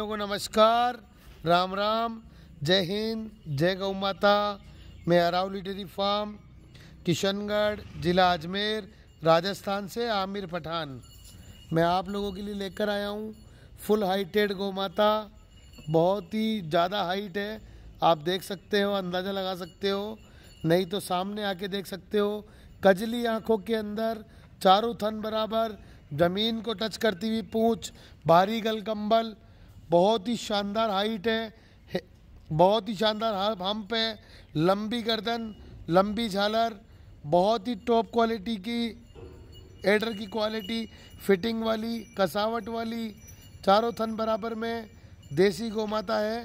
को नमस्कार राम राम जय हिंद जय गौ माता मैं अरावली डेरी फार्म किशनगढ़ ज़िला अजमेर राजस्थान से आमिर पठान मैं आप लोगों के लिए लेकर आया हूँ फुल हाइटेड गौ माता बहुत ही ज़्यादा हाइट है आप देख सकते हो अंदाज़ा लगा सकते हो नहीं तो सामने आके देख सकते हो कजली आँखों के अंदर चारों थन बराबर ज़मीन को टच करती हुई पूँछ भारी गल कम्बल बहुत ही शानदार हाइट है बहुत ही शानदार हम्प है लंबी गर्दन लंबी झालर बहुत ही टॉप क्वालिटी की एडर की क्वालिटी फिटिंग वाली कसावट वाली चारों थन बराबर में देसी गोमाता है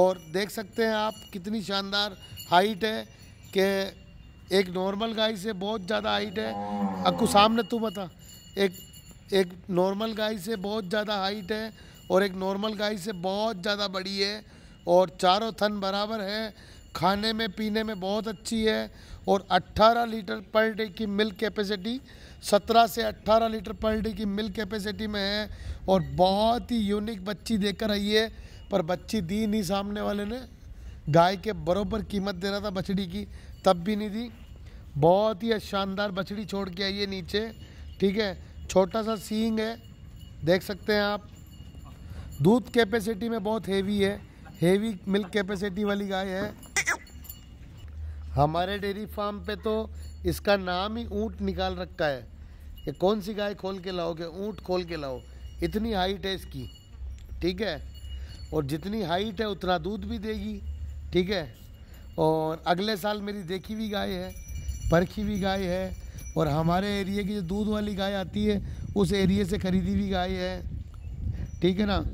और देख सकते हैं आप कितनी शानदार हाइट है कि एक नॉर्मल गाय से बहुत ज़्यादा हाइट है अक्कू सामने तू बता एक एक नॉर्मल गाय से बहुत ज़्यादा हाइट है और एक नॉर्मल गाय से बहुत ज़्यादा बड़ी है और चारों थन बराबर है खाने में पीने में बहुत अच्छी है और 18 लीटर पर डे की मिल्क कैपेसिटी 17 से 18 लीटर पर डे की मिल्क कैपेसिटी में है और बहुत ही यूनिक बच्ची देकर आई है पर बच्ची दी नहीं सामने वाले ने गाय के बरोबर कीमत दे रहा था बछड़ी की तब भी नहीं दी बहुत ही शानदार बछड़ी छोड़ के आई है नीचे ठीक है छोटा सा सींग है देख सकते हैं आप दूध कैपेसिटी में बहुत हेवी है हेवी मिल्क कैपेसिटी वाली गाय है हमारे डेयरी फार्म पे तो इसका नाम ही ऊँट निकाल रखा है ये कौन सी गाय खोल के लाओगे ऊँट खोल के लाओ इतनी हाइट है इसकी ठीक है और जितनी हाइट है उतना दूध भी देगी ठीक है और अगले साल मेरी देखी हुई गाय है परखी हुई गाय है और हमारे एरिए की जो दूध वाली गाय आती है उस एरिए से खरीदी हुई गाय है ठीक है ना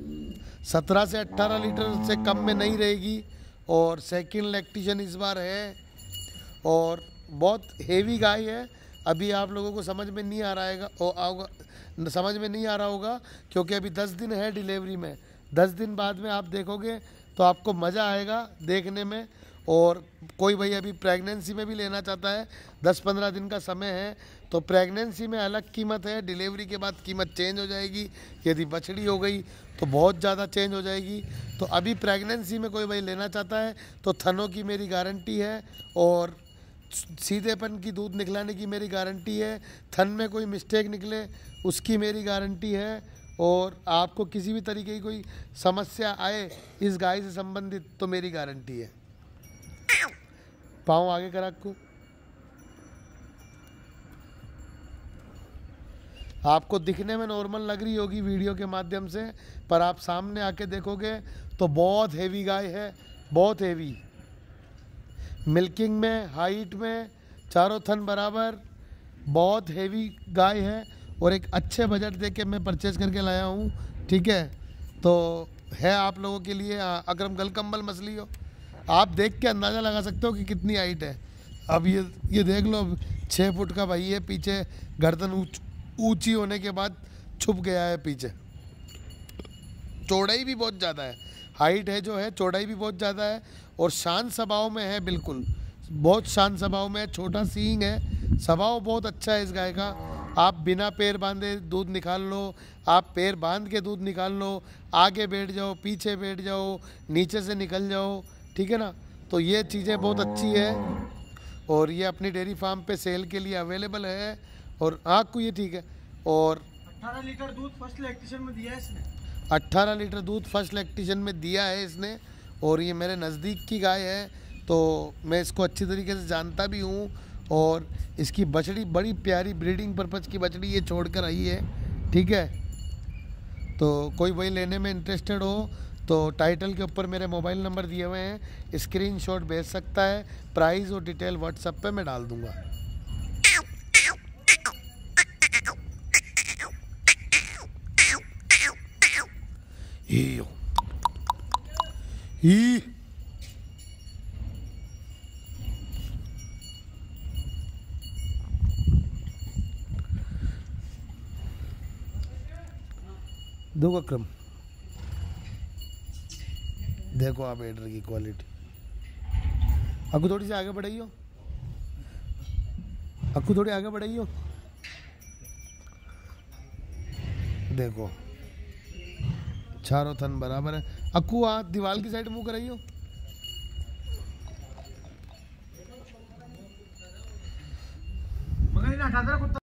सत्रह से अट्ठारह लीटर से कम में नहीं रहेगी और सेकंड लैक्टिशन इस बार है और बहुत हेवी गाय है अभी आप लोगों को समझ में नहीं आ रहा है होगा समझ में नहीं आ रहा होगा क्योंकि अभी दस दिन है डिलीवरी में दस दिन बाद में आप देखोगे तो आपको मज़ा आएगा देखने में और कोई भाई अभी प्रेगनेंसी में भी लेना चाहता है 10-15 दिन का समय है तो प्रेगनेंसी में अलग कीमत है डिलीवरी के बाद कीमत चेंज हो जाएगी यदि बछड़ी हो गई तो बहुत ज़्यादा चेंज हो जाएगी तो अभी प्रेगनेंसी में कोई भाई लेना चाहता है तो थनों की मेरी गारंटी है और सीधेपन की दूध निकलाने की मेरी गारंटी है थन में कोई मिस्टेक निकले उसकी मेरी गारंटी है और आपको किसी भी तरीके की कोई समस्या आए इस गाय से संबंधित तो मेरी गारंटी है पाँव आगे करा को आपको दिखने में नॉर्मल लग रही होगी वीडियो के माध्यम से पर आप सामने आके देखोगे तो बहुत हेवी गाय है बहुत हेवी मिल्किंग में हाइट में चारों थन बराबर बहुत हेवी गाय है और एक अच्छे बजट दे के मैं परचेज करके लाया हूँ ठीक है तो है आप लोगों के लिए अगर हम गलकम्बल मछली हो आप देख के अंदाज़ा लगा सकते हो कि कितनी हाइट है अब ये ये देख लो छः फुट का भाई है पीछे गर्दन ऊंची होने के बाद छुप गया है पीछे चौड़ाई भी बहुत ज़्यादा है हाइट है जो है चौड़ाई भी बहुत ज़्यादा है और शांत स्वभाव में है बिल्कुल बहुत शांत स्वभाव में है छोटा सींग है स्वभाव बहुत अच्छा है इस गाय का आप बिना पैर बांधे दूध निकाल लो आप पैर बांध के दूध निकाल लो आगे बैठ जाओ पीछे बैठ जाओ नीचे से निकल जाओ ठीक है ना तो ये चीज़ें बहुत अच्छी है और ये अपनी डेयरी फार्म पे सेल के लिए अवेलेबल है और आँख को ये ठीक है और 18 लीटर दूध फर्स्ट लैक्टेशन में दिया है इसने 18 लीटर दूध फर्स्ट लैक्टेशन में दिया है इसने और ये मेरे नज़दीक की गाय है तो मैं इसको अच्छी तरीके से जानता भी हूँ और इसकी बछड़ी बड़ी प्यारी ब्रीडिंग पर्पज़ की बछड़ी ये छोड़ कर आई है ठीक है तो कोई वही लेने में इंटरेस्टेड हो तो टाइटल के ऊपर मेरे मोबाइल नंबर दिए हुए हैं स्क्रीनशॉट भेज सकता है प्राइस और डिटेल व्हाट्सएप पे मैं डाल दूंगा ही क्रम देखो आप एडर की क्वालिटी आपको थोड़ी सी आगे बढ़ाइयो आपको थोड़ी आगे बढ़ाइयो देखो चारों थन बराबर है अक्कू आ दीवार की साइड मुंह कराइयो मगर